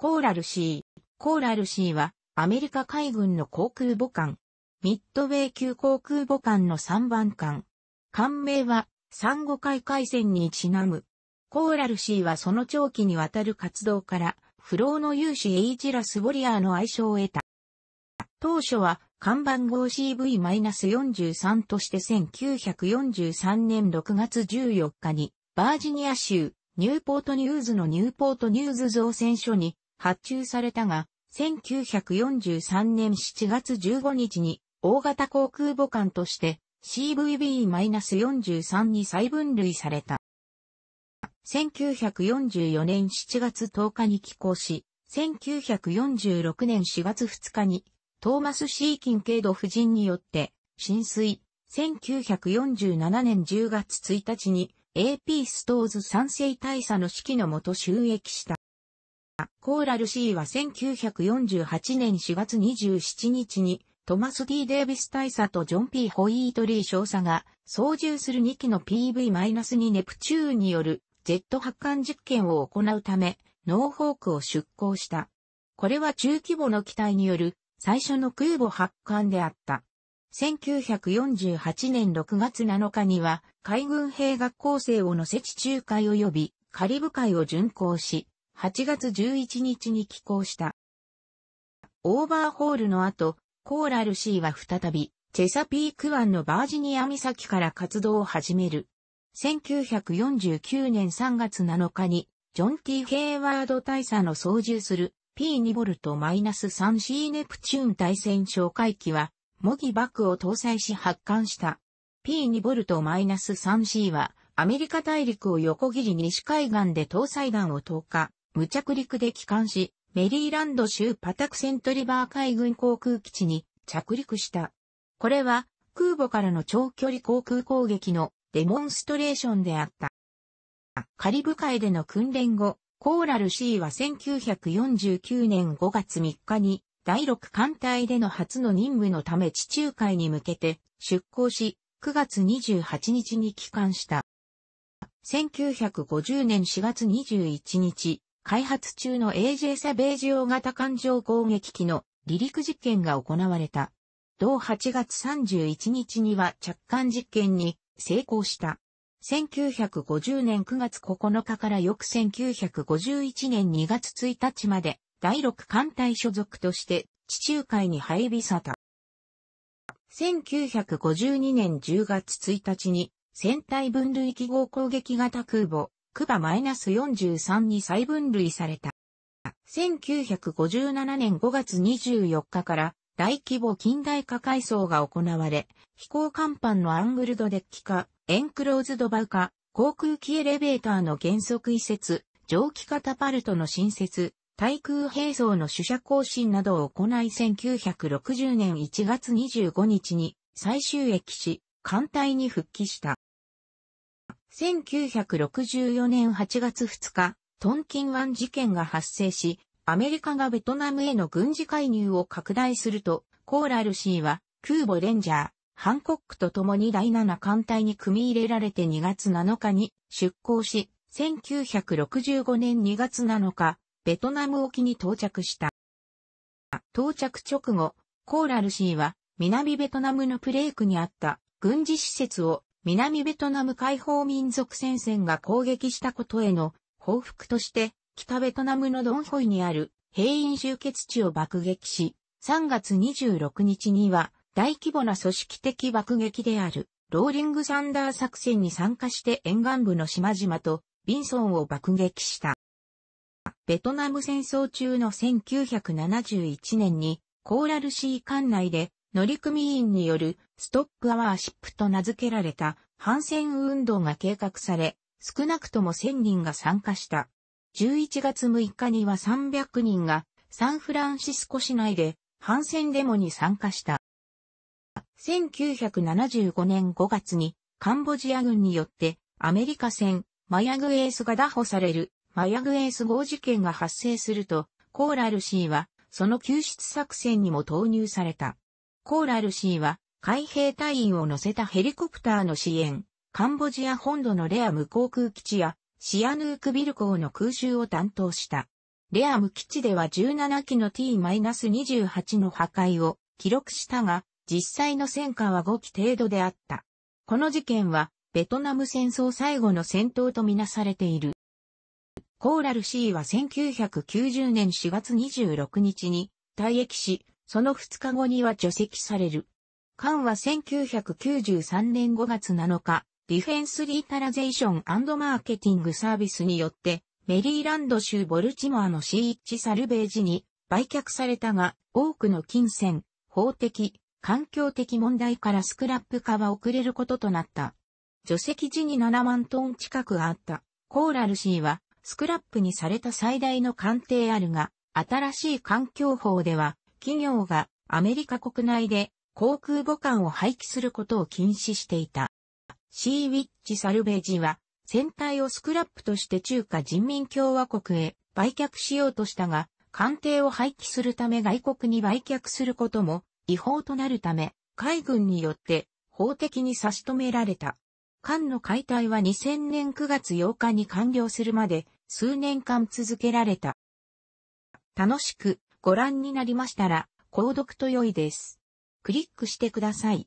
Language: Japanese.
コーラルシー。コーラルシーは、アメリカ海軍の航空母艦。ミッドウェイ級航空母艦の3番艦。艦名は、産後海海戦にちなむ。コーラルシーはその長期にわたる活動から、不老の勇士エイジラス・ボリアーの愛称を得た。当初は、看板号 CV-43 として1943年6月14日に、バージニア州、ニューポートニューズのニューポートニューズ造船所に発注されたが、1943年7月15日に大型航空母艦として CVB-43 に再分類された。1944年7月10日に寄港し、1946年4月2日にトーマス・シーキン・ケイド夫人によって浸水、1947年10月1日に AP ストーズ賛成大佐の指揮のもと収益した。コーラル C は1948年4月27日に、トマス・ D・ デイビス大佐とジョン・ P・ ホイートリー少佐が操縦する2機の PV-2 ネプチューンによるジェット発艦実験を行うため、ノーホークを出港した。これは中規模の機体による最初の空母発艦であった。1948年6月7日には海軍兵学校生を乗せ地中海及びカリブ海を巡航し、8月11日に寄港した。オーバーホールの後、コーラル C は再び、チェサピーク湾のバージニア岬から活動を始める。1949年3月7日に、ジョン・ T・ ヘイワード大佐の操縦する P2 ボルト -3C ネプチューン対戦哨戒機は、模擬バックを搭載し発艦した。P2 ボルト -3C は、アメリカ大陸を横切り西海岸で搭載弾を投下。無着陸で帰還し、メリーランド州パタクセントリバー海軍航空基地に着陸した。これは空母からの長距離航空攻撃のデモンストレーションであった。カリブ海での訓練後、コーラル C は1949年5月3日に第6艦隊での初の任務のため地中海に向けて出港し、9月28日に帰還した。1950年4月21日、開発中の AJ サベージ用型艦上攻撃機の離陸実験が行われた。同8月31日には着艦実験に成功した。1950年9月9日から翌1951年2月1日まで第6艦隊所属として地中海に配備された。1952年10月1日に戦隊分類記号攻撃型空母クバマイナス -43 に再分類された。1957年5月24日から大規模近代化改装が行われ、飛行甲板のアングルドデッキ化、エンクローズドバウ化、航空機エレベーターの原則移設、蒸気カタパルトの新設、対空兵装の主車更新などを行い1960年1月25日に最終駅し、艦隊に復帰した。1964年8月2日、トンキン湾事件が発生し、アメリカがベトナムへの軍事介入を拡大すると、コーラルシーは、空母レンジャー、ハンコックと共に第7艦隊に組み入れられて2月7日に出港し、1965年2月7日、ベトナム沖に到着した。到着直後、コーラルシーは南ベトナムのプレークにあった軍事施設を南ベトナム解放民族戦線が攻撃したことへの報復として、北ベトナムのドンホイにある兵員集結地を爆撃し、3月26日には大規模な組織的爆撃であるローリングサンダー作戦に参加して沿岸部の島々とビンソンを爆撃した。ベトナム戦争中の1971年にコーラルシー管内で乗組員によるストップアワーシップと名付けられた反戦運動が計画され、少なくとも1000人が参加した。11月6日には300人がサンフランシスコ市内で反戦デモに参加した。1975年5月にカンボジア軍によってアメリカ戦マヤグエースが拿捕されるマヤグエース号事件が発生するとコーラルーはその救出作戦にも投入された。コーラル C は海兵隊員を乗せたヘリコプターの支援、カンボジア本土のレアム航空基地やシアヌークビル港の空襲を担当した。レアム基地では17機の T-28 の破壊を記録したが、実際の戦果は5機程度であった。この事件は、ベトナム戦争最後の戦闘とみなされている。コーラル C は1990年4月26日に退役し、その2日後には除籍される。ンは1993年5月7日、ディフェンスリータラゼーションマーケティングサービスによって、メリーランド州ボルチモアの C1 サルベージに売却されたが、多くの金銭、法的、環境的問題からスクラップ化は遅れることとなった。除籍時に7万トン近くあった、コーラル C は、スクラップにされた最大の鑑定あるが、新しい環境法では、企業がアメリカ国内で航空母艦を廃棄することを禁止していた。シーウィッチ・サルベージは、船体をスクラップとして中華人民共和国へ売却しようとしたが、艦艇を廃棄するため外国に売却することも違法となるため、海軍によって法的に差し止められた。艦の解体は2000年9月8日に完了するまで数年間続けられた。楽しくご覧になりましたら、購読と良いです。クリックしてください。